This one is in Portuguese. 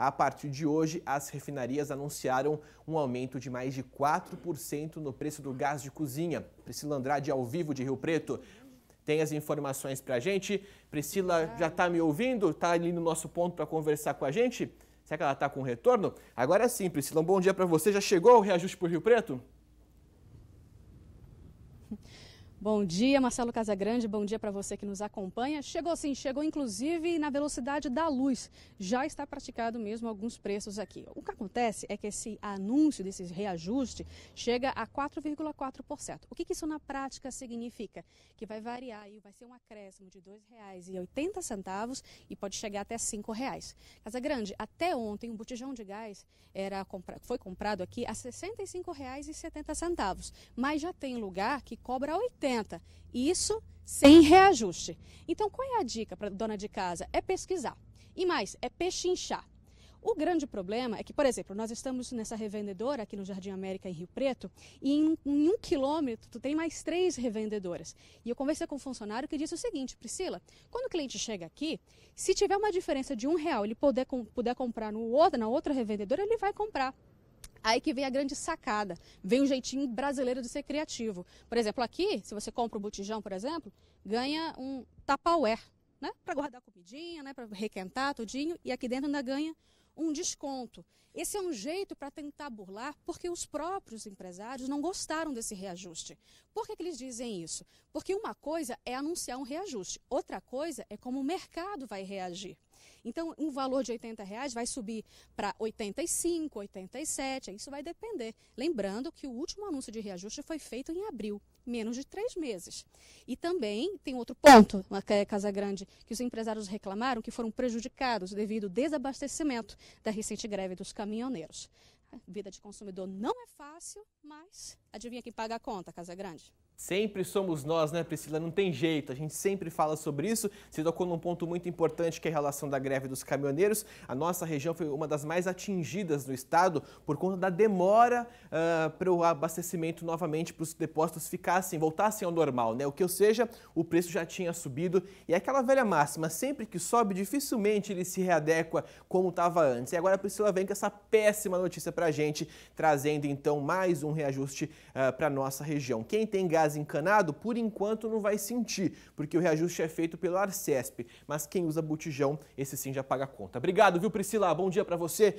A partir de hoje, as refinarias anunciaram um aumento de mais de 4% no preço do gás de cozinha. Priscila Andrade, ao vivo de Rio Preto, tem as informações para a gente. Priscila já está me ouvindo? Está ali no nosso ponto para conversar com a gente? Será que ela está com retorno? Agora sim, Priscila, um bom dia para você. Já chegou o reajuste por Rio Preto? Bom dia, Marcelo Casagrande. Bom dia para você que nos acompanha. Chegou sim, chegou inclusive na velocidade da luz. Já está praticado mesmo alguns preços aqui. O que acontece é que esse anúncio desse reajuste chega a 4,4%. O que, que, isso na prática significa? Que vai variar e vai ser um acréscimo de R$ 2,80 e pode chegar até R$ 5,00. Casagrande, até ontem um botijão de gás era foi comprado aqui a R$ 65,70, mas já tem lugar que cobra 80 1,90. Isso sem reajuste. Então, qual é a dica para dona de casa? É pesquisar. E mais, é pechinchar. O grande problema é que, por exemplo, nós estamos nessa revendedora aqui no Jardim América, em Rio Preto, e em, em um quilômetro tu tem mais três revendedoras. E eu conversei com um funcionário que disse o seguinte, Priscila, quando o cliente chega aqui, se tiver uma diferença de um real, ele poder, puder comprar no outro, na outra revendedora, ele vai comprar. Aí que vem a grande sacada, vem o um jeitinho brasileiro de ser criativo. Por exemplo, aqui, se você compra o botijão, por exemplo, ganha um tapaué, né? Para guardar comidinha, né? Para requentar tudinho, e aqui dentro ainda ganha um desconto. Esse é um jeito para tentar burlar, porque os próprios empresários não gostaram desse reajuste. Por que, que eles dizem isso? Porque uma coisa é anunciar um reajuste, outra coisa é como o mercado vai reagir. Então, um valor de 80 reais vai subir para 85, 87, isso vai depender. Lembrando que o último anúncio de reajuste foi feito em abril, menos de três meses. E também tem outro ponto na Casa Grande, que os empresários reclamaram que foram prejudicados devido ao desabastecimento da recente greve dos caminhoneiros. A vida de consumidor não é fácil, mas adivinha quem paga a conta, Casa Grande? Sempre somos nós, né, Priscila? Não tem jeito. A gente sempre fala sobre isso. Você tocou num ponto muito importante que é a relação da greve dos caminhoneiros. A nossa região foi uma das mais atingidas no estado por conta da demora uh, ah, para o abastecimento novamente, para os depósitos ficassem, voltassem ao normal, né? O que ou seja, o preço já tinha subido. E é aquela velha máxima: sempre que sobe, dificilmente ele se readequa como estava antes. E agora a Priscila vem com essa péssima notícia para a gente, trazendo então mais um reajuste uh, ah, para a nossa região. Quem tem gás gás encanado, por enquanto não vai sentir, porque o reajuste é feito pelo Arcesp. Mas quem usa botijão, esse sim já paga a conta. Obrigado, viu, Priscila? Bom dia para você.